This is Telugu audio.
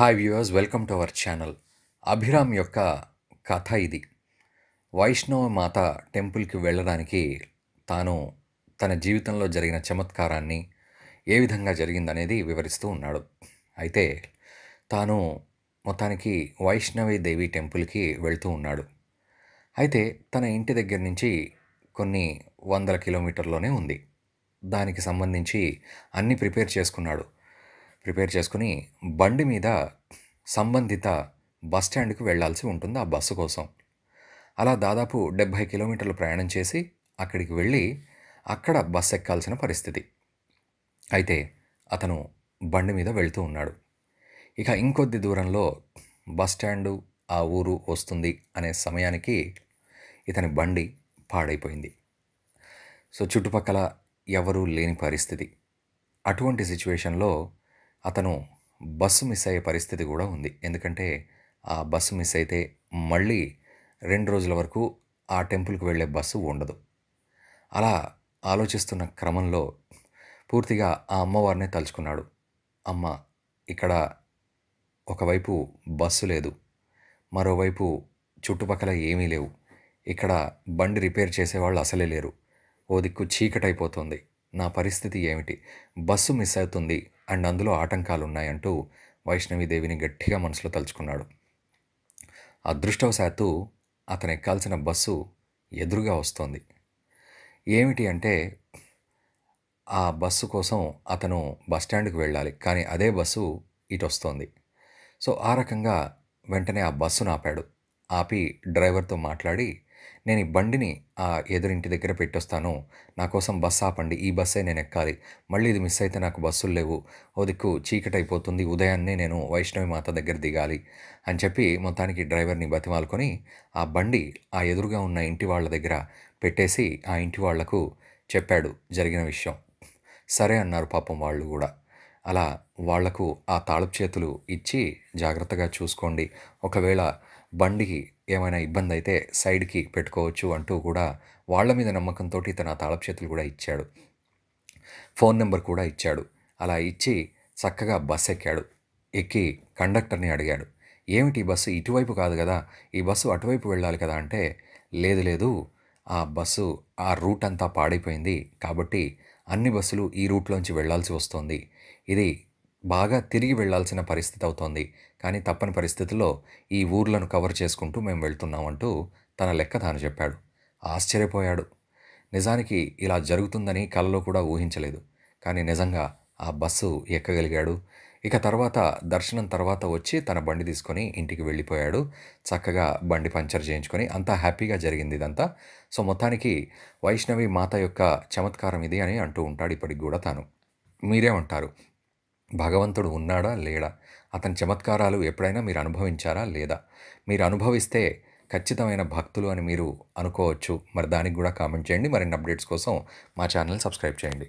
hi viewers welcome to our channel Abhiram యొక్క కథ ఇది వైష్ణవ మాత టెంపుల్కి వెళ్ళడానికి తాను తన జీవితంలో జరిగిన చమత్కారాన్ని ఏ విధంగా జరిగిందనేది వివరిస్తూ ఉన్నాడు అయితే తాను మొత్తానికి వైష్ణవి దేవి టెంపుల్కి వెళ్తూ ఉన్నాడు అయితే తన ఇంటి దగ్గర నుంచి కొన్ని వందల కిలోమీటర్లోనే ఉంది దానికి సంబంధించి అన్నీ ప్రిపేర్ చేసుకున్నాడు ప్రిపేర్ చేసుకుని బండి మీద సంబంధిత బస్ స్టాండ్కి వెళ్లాల్సి ఉంటుంది ఆ బస్సు కోసం అలా దాదాపు డెబ్భై కిలోమీటర్లు ప్రయాణం చేసి అక్కడికి వెళ్ళి అక్కడ బస్ ఎక్కాల్సిన పరిస్థితి అయితే అతను బండి మీద వెళ్తూ ఉన్నాడు ఇక ఇంకొద్ది దూరంలో బస్ స్టాండు ఆ ఊరు వస్తుంది అనే సమయానికి ఇతని బండి పాడైపోయింది సో చుట్టుపక్కల ఎవరూ లేని పరిస్థితి అటువంటి సిచ్యువేషన్లో అతను బస్సు మిస్ అయ్యే పరిస్థితి కూడా ఉంది ఎందుకంటే ఆ బస్సు మిస్ అయితే మళ్ళీ రెండు రోజుల వరకు ఆ టెంపుల్కి వెళ్ళే బస్సు ఉండదు అలా ఆలోచిస్తున్న క్రమంలో పూర్తిగా ఆ అమ్మవారినే తలుచుకున్నాడు అమ్మ ఇక్కడ ఒకవైపు బస్సు లేదు మరోవైపు చుట్టుపక్కల ఏమీ లేవు ఇక్కడ బండి రిపేర్ చేసేవాళ్ళు అసలే లేరు ఓ దిక్కు చీకటైపోతుంది నా పరిస్థితి ఏమిటి బస్సు మిస్ అవుతుంది అండ్ అందులో ఆటంకాలు ఉన్నాయంటూ వైష్ణవీదేవిని గట్టిగా మనసులో తలుచుకున్నాడు అదృష్టవశాత్తు అతను ఎక్కాల్సిన బస్సు ఎదురుగా వస్తోంది ఏమిటి అంటే ఆ బస్సు కోసం అతను బస్టాండ్కి వెళ్ళాలి కానీ అదే బస్సు ఇటు వస్తోంది సో ఆ రకంగా వెంటనే ఆ బస్సును ఆపాడు ఆపి డ్రైవర్తో మాట్లాడి నేను ఈ బండిని ఆ ఎదురింటి దగ్గర పెట్టొస్తాను నా కోసం బస్సు ఆపండి ఈ బస్సే నేను ఎక్కాలి మళ్ళీ ఇది మిస్ అయితే నాకు బస్సులు లేవు ఓ దిక్కు చీకటి అయిపోతుంది ఉదయాన్నే నేను వైష్ణవి మాత దగ్గర దిగాలి అని చెప్పి మొత్తానికి డ్రైవర్ని బతిమాలుకొని ఆ బండి ఆ ఎదురుగా ఉన్న ఇంటి వాళ్ళ దగ్గర పెట్టేసి ఆ ఇంటి వాళ్లకు చెప్పాడు జరిగిన విషయం సరే అన్నారు పాపం వాళ్ళు కూడా అలా వాళ్లకు ఆ తాళపు చేతులు ఇచ్చి జాగ్రత్తగా చూసుకోండి ఒకవేళ బండికి ఏమైనా ఇబ్బంది అయితే సైడ్కి పెట్టుకోవచ్చు అంటూ కూడా వాళ్ళ మీద నమ్మకంతో తన తాళపు చేతులు కూడా ఇచ్చాడు ఫోన్ నెంబర్ కూడా ఇచ్చాడు అలా ఇచ్చి చక్కగా బస్ ఎక్కాడు ఎక్కి కండక్టర్ని అడిగాడు ఏమిటి బస్సు ఇటువైపు కాదు కదా ఈ బస్సు అటువైపు వెళ్ళాలి కదా అంటే లేదు లేదు ఆ బస్సు ఆ రూట్ అంతా పాడైపోయింది కాబట్టి అన్ని బస్సులు ఈ రూట్లోంచి వెళ్లాల్సి వస్తోంది ఇది బాగా తిరిగి వెళ్లాల్సిన పరిస్థితి అవుతోంది కానీ తప్పని పరిస్థితుల్లో ఈ ఊర్లను కవర్ చేసుకుంటూ మేము వెళ్తున్నామంటూ తన లెక్క తాను చెప్పాడు ఆశ్చర్యపోయాడు నిజానికి ఇలా జరుగుతుందని కలలో కూడా ఊహించలేదు కానీ నిజంగా ఆ బస్సు ఎక్కగలిగాడు ఇక తర్వాత దర్శనం తర్వాత వచ్చి తన బండి తీసుకొని ఇంటికి వెళ్ళిపోయాడు చక్కగా బండి పంచర్ చేయించుకొని అంతా హ్యాపీగా జరిగింది ఇదంతా సో మొత్తానికి వైష్ణవి మాత యొక్క చమత్కారం ఇది అని అంటూ ఉంటాడు ఇప్పటికి కూడా తాను మీరేమంటారు భగవంతుడు ఉన్నాడా లేడా అతని చమత్కారాలు ఎప్పుడైనా మీరు అనుభవించారా లేదా మీరు అనుభవిస్తే ఖచ్చితమైన భక్తులు అని మీరు అనుకోవచ్చు మరి దానికి కూడా కామెంట్ చేయండి మరిన్ని అప్డేట్స్ కోసం మా ఛానల్ సబ్స్క్రైబ్ చేయండి